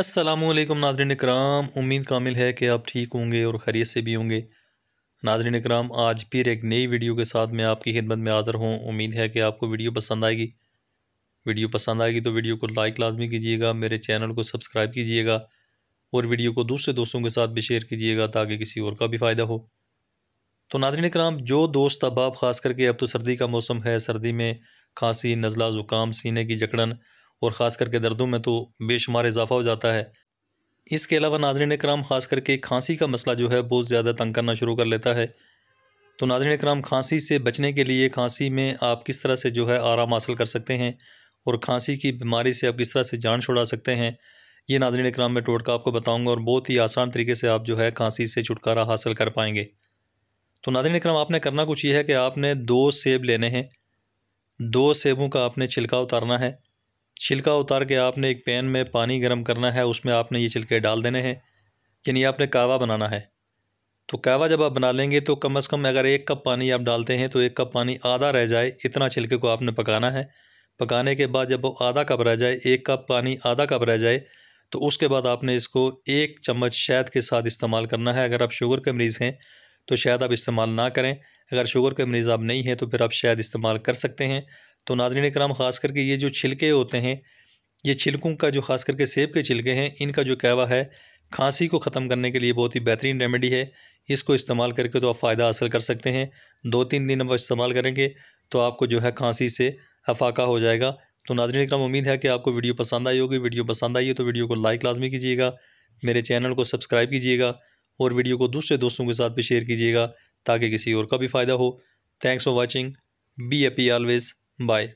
असलकम नाजरन कराम उम्मीद कामिल है कि आप ठीक होंगे और खैरियत से भी होंगे नाजरन कराम आज फिर एक नई वीडियो के साथ मैं आपकी खिदमत में आदर हूँ उम्मीद है कि आपको वीडियो पसंद आएगी वीडियो पसंद आएगी तो वीडियो को लाइक लाजमी कीजिएगा मेरे चैनल को सब्सक्राइब कीजिएगा और वीडियो को दूसरे दोस्तों के साथ भी शेयर कीजिएगा ताकि किसी और का भी फ़ायदा हो तो नाजरन कराम जो दोस्त अब आप ख़ास करके अब तो सर्दी का मौसम है सर्दी में खांसी नज़ला ज़ुकाम सीने की जकड़न और ख़ास करके दर्दों में तो बेशुमार इजाफा हो जाता है इसके अलावा नाजरन कराम ख़ास करके खांसी का मसला जो है बहुत ज़्यादा तंग करना शुरू कर लेता है तो नाजरन कराम खांसी से बचने के लिए खांसी में आप किस तरह से जो है आराम हासिल कर सकते हैं और खांसी की बीमारी से आप किस तरह से जान छुड़ा सकते हैं ये नाजरन कराम में टोटका आपको बताऊँगा और बहुत ही आसान तरीके से आप जो है खांसी से छुटकारा हासिल कर पाएंगे तो नादरन कराम आपने करना कुछ ये है कि आपने दो सेब लेने हैं दो सेबों का आपने छिलका उतारना है छिलका उतार के आपने एक पैन में पानी गर्म करना है उसमें आपने ये छिलके डाल देने हैं यानी आपने कावा बनाना है तो कावा जब आप बना लेंगे तो कम अज़ कम अगर एक कप पानी आप डालते हैं तो एक कप पानी आधा रह जाए इतना छिलके को आपने पकाना है पकाने के बाद जब वो आधा कप रह जाए एक कप पानी आधा कप रह जाए तो उसके बाद आपने इसको एक चम्मच शहद के साथ इस्तेमाल करना है अगर आप शुगर के मरीज़ हैं तो शायद आप इस्तेमाल ना करें अगर शुगर के मरीज़ आप नहीं हैं तो फिर आप शायद इस्तेमाल कर सकते हैं तो नाजरीन कराम ख़ास करके ये जो छिलके होते हैं ये छिलकों का जो ख़ास करके सेब के छिलके हैं इनका जो कहवा है खांसी को ख़त्म करने के लिए बहुत ही बेहतरीन रेमेडी है इसको इस्तेमाल करके तो आप फ़ायदा हासिल कर सकते हैं दो तीन दिन अब इस्तेमाल करेंगे तो आपको जो है खांसी से अफाका हो जाएगा तो नाजरीन कराम उम्मीद है कि आपको वीडियो पसंद आई होगी वीडियो पसंद आई है तो वीडियो को लाइक लाजमी कीजिएगा मेरे चैनल को सब्सक्राइब कीजिएगा और वीडियो को दूसरे दोस्तों के साथ भी शेयर कीजिएगा ताकि किसी और का भी फ़ायदा हो thanks for watching be happy always Bye.